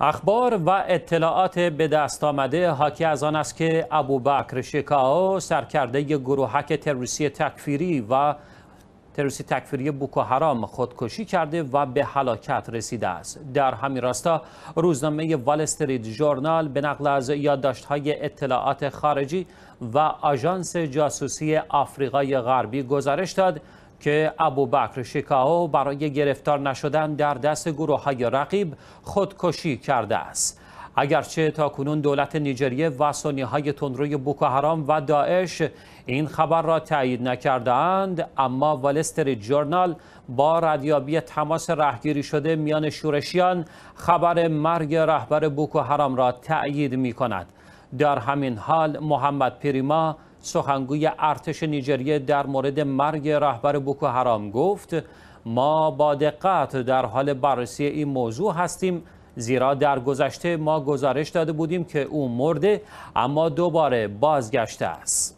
اخبار و اطلاعات به دست آمده حاکی از آن است که ابوبکر شیکاو سرکرده گروهک تروریستی تکفیری و تروریستی تکفیری بوکو حرام خودکشی کرده و به هلاکت رسیده است در همین راستا روزنامه وال استریت ژورنال به نقل از یادداشت‌های اطلاعات خارجی و آژانس جاسوسی آفریقای غربی گزارش داد که ابو بکر شیکاو برای گرفتار نشدن در دست گروه های رقیب خودکشی کرده است اگرچه تا کنون دولت نیجریه و سونی های تندروی بوکوهرام و داعش این خبر را تایید نکردند اما والستر جورنال با ردیابی تماس رهگیری شده میان شورشیان خبر مرگ رهبر بوکوهرام را تایید می کند در همین حال محمد پریما سخنگوی ارتش نیجریه در مورد مرگ رهبر بوکو حرام گفت ما با دقت در حال بررسی این موضوع هستیم زیرا در گذشته ما گزارش داده بودیم که او مرده اما دوباره بازگشته است